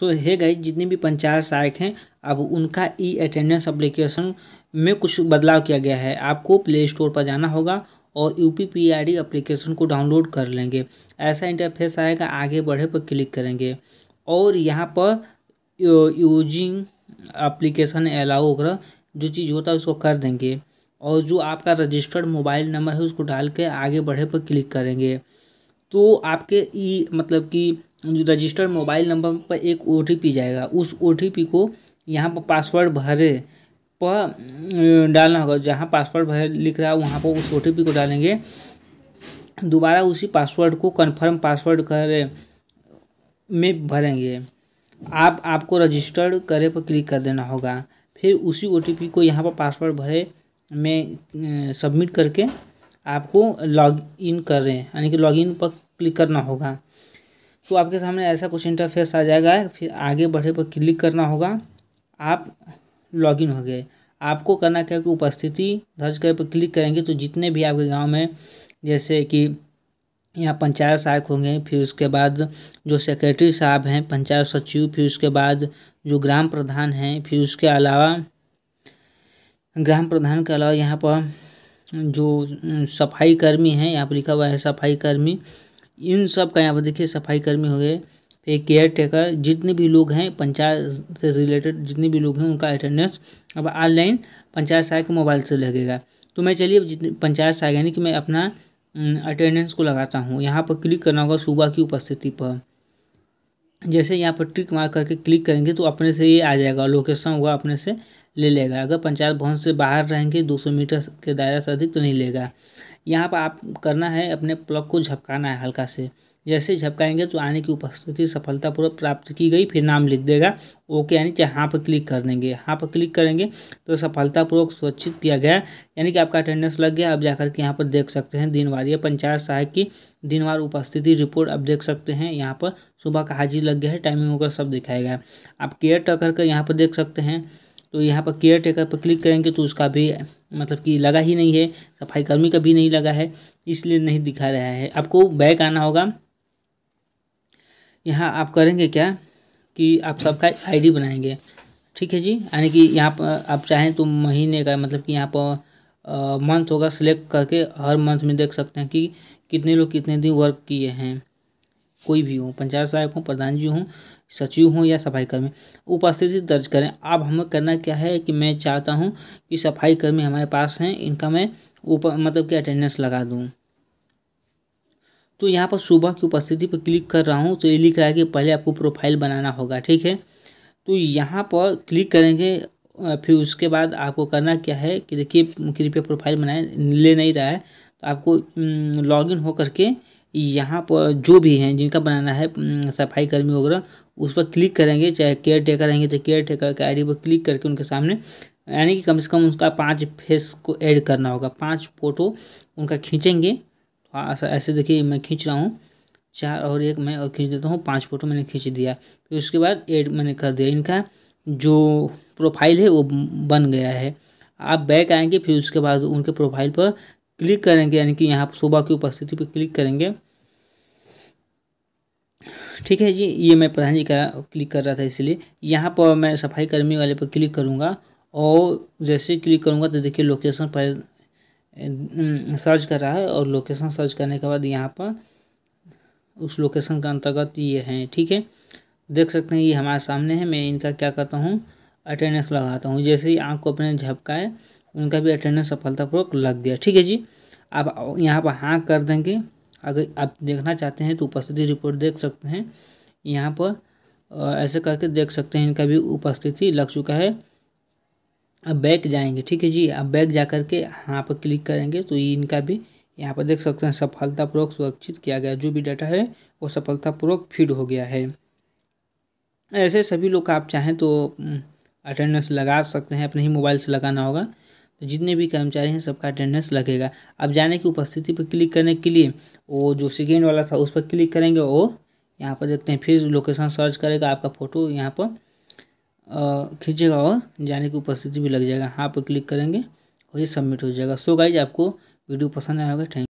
सो हे गई जितने भी पंचायत सहायक हैं अब उनका ई अटेंडेंस अप्लीकेशन में कुछ बदलाव किया गया है आपको प्ले स्टोर पर जाना होगा और U P P I D application को डाउनलोड कर लेंगे ऐसा इंटरफेस आएगा आगे बढ़े पर क्लिक करेंगे और यहाँ पर यूजिंग एप्लीकेशन अलाउ वगैरह जो चीज़ होता है उसको कर देंगे और जो आपका रजिस्टर्ड मोबाइल नंबर है उसको डाल के आगे बढ़े पर क्लिक करेंगे तो आपके ई मतलब कि रजिस्टर्ड मोबाइल नंबर पर एक ओ टी पी जाएगा उस ओ टी पी को यहाँ पर पासवर्ड भरे पर डालना होगा जहाँ पासवर्ड भरे लिख रहा है वहाँ पर उस ओ टी पी को डालेंगे दोबारा उसी पासवर्ड को कन्फर्म पासवर्ड करें में भरेंगे आप आपको रजिस्टर्ड करे पर क्लिक कर देना होगा फिर उसी ओ टी पी को यहाँ पर पासवर्ड भरे में सबमिट करके आपको लॉग इन करें यानी कि लॉग इन पर क्लिक करना होगा तो आपके सामने ऐसा कुछ इंटरफेस आ जाएगा फिर आगे बढ़े पर क्लिक करना होगा आप लॉगिन हो गए आपको करना क्या कि उपस्थिति दर्ज कर पर क्लिक करेंगे तो जितने भी आपके गांव में जैसे कि यहाँ पंचायत सहायक होंगे फिर उसके बाद जो सेक्रेटरी साहब हैं पंचायत सचिव फिर उसके बाद जो ग्राम प्रधान हैं फिर उसके अलावा ग्राम प्रधान के अलावा यहाँ पर जो सफाई कर्मी हैं यहाँ पर लिखा हुआ है सफाई कर्मी इन सब का यहाँ पर देखिए सफाई कर्मी हो गए फिर केयर टेकर जितने भी लोग हैं पंचायत से रिलेटेड जितने भी लोग हैं उनका अटेंडेंस अब ऑनलाइन पंचायत सहायक के मोबाइल से लगेगा तो मैं चलिए जितने पंचायत सहायक यानी कि मैं अपना अटेंडेंस को लगाता हूँ यहाँ पर क्लिक करना होगा सुबह की उपस्थिति पर जैसे यहाँ पर ट्रिक मार करके क्लिक करेंगे तो अपने से ये आ जाएगा लोकेशन हुआ अपने से ले लेगा अगर पंचायत भवन से बाहर रहेंगे 200 मीटर के दायरा से अधिक तो नहीं लेगा यहाँ पर आप करना है अपने प्लग को झपकाना है हल्का से जैसे झपकाएंगे तो आने की उपस्थिति सफलतापूर्वक प्राप्त की गई फिर नाम लिख देगा ओके यानी चाहे हाँ पर क्लिक कर देंगे हाँ पर क्लिक करेंगे तो सफलतापूर्वक सुरक्षित किया गया यानी कि आपका अटेंडेंस लग गया अब जाकर के यहाँ पर देख सकते हैं दिनवार या पंचायत सहायक की दिनवार उपस्थिति रिपोर्ट आप देख सकते हैं यहाँ पर सुबह का हाजिर लग गया है टाइमिंग वगैरह सब दिखाएगा आप केयर टकर कर यहाँ पर देख सकते हैं तो यहाँ पर केयर टेकर पर क्लिक करेंगे तो उसका भी मतलब कि लगा ही नहीं है सफाई कर्मी का भी नहीं लगा है इसलिए नहीं दिखा रहा है आपको बैक आना होगा यहाँ आप करेंगे क्या कि आप सबका आईडी बनाएंगे ठीक है जी यानी कि यहाँ पर आप चाहें तो महीने का मतलब कि यहाँ पर मंथ होगा सिलेक्ट करके हर मंथ में देख सकते हैं कि कितने लोग कितने दिन वर्क किए हैं कोई भी हो पंचायत सहायक हो प्रधान जी हों सचिव हों या सफाई कर्मी उपस्थिति दर्ज करें अब हमें करना क्या है कि मैं चाहता हूँ कि सफाई कर्मी हमारे पास हैं इनका मैं ऊपर मतलब कि अटेंडेंस लगा दूँ तो यहाँ पर सुबह की उपस्थिति पर क्लिक कर रहा हूँ तो ये लिख रहा है कि पहले आपको प्रोफाइल बनाना होगा ठीक है तो यहाँ पर क्लिक करेंगे फिर उसके बाद आपको करना क्या है कि देखिए कृपया प्रोफाइल बनाए ले नहीं रहा है तो आपको लॉगिन होकर के यहाँ पर जो भी हैं जिनका बनाना है सफाई कर्मी वगैरह उस पर क्लिक करेंगे चाहे केयर टेकर रहेंगे तो केयर टेकर के आई पर क्लिक करके उनके सामने यानी कि कम से कम उसका पांच फेस को ऐड करना होगा पांच फोटो उनका खींचेंगे तो ऐसे देखिए मैं खींच रहा हूँ चार और एक मैं और खींच देता हूँ पांच फोटो मैंने खींच दिया फिर उसके बाद एड मैंने कर दिया इनका जो प्रोफाइल है वो बन गया है आप बैक आएंगे फिर उसके बाद उनके प्रोफाइल पर क्लिक करेंगे यानी कि यहाँ सुबह की उपस्थिति पर क्लिक करेंगे ठीक है जी ये मैं प्रधान जी का क्लिक कर रहा था इसलिए यहाँ पर मैं सफाई कर्मी वाले पर क्लिक करूँगा और जैसे क्लिक करूँगा तो देखिए लोकेशन पर हम्म, सर्च कर रहा है और लोकेशन सर्च करने के बाद यहाँ पर उस लोकेशन के अंतर्गत ये हैं ठीक है देख सकते हैं ये हमारे सामने है मैं इनका क्या करता हूँ अटेंडेंस लगाता हूँ जैसे ही आँख को अपने झपकाए उनका भी अटेंडेंस सफलतापूर्वक लग गया ठीक है जी आप यहाँ पर हाँ कर देंगे अगर आप देखना चाहते हैं तो उपस्थिति रिपोर्ट देख सकते हैं यहाँ पर ऐसे करके देख सकते हैं इनका भी उपस्थिति लग चुका है अब बैक जाएंगे ठीक है जी अब बैक जा करके यहाँ पर क्लिक करेंगे तो इनका भी यहाँ पर देख सकते हैं सफलतापूर्वक सुरक्षित किया गया जो भी डाटा है वो सफलतापूर्वक फीड हो गया है ऐसे सभी लोग आप चाहें तो अटेंडेंस लगा सकते हैं अपने ही मोबाइल से लगाना होगा तो जितने भी कर्मचारी हैं सबका अटेंडेंस लगेगा अब जाने की उपस्थिति पर क्लिक करने के लिए वो जो सेकेंड वाला था उस पर क्लिक करेंगे और यहाँ पर देखते हैं फिर लोकेशन सर्च करेगा आपका फ़ोटो यहाँ पर खींचेगा और जाने की उपस्थिति भी लग जाएगा हाँ पर क्लिक करेंगे वही सबमिट हो जाएगा सो गाइज आपको वीडियो पसंद आएगा होगा थैंक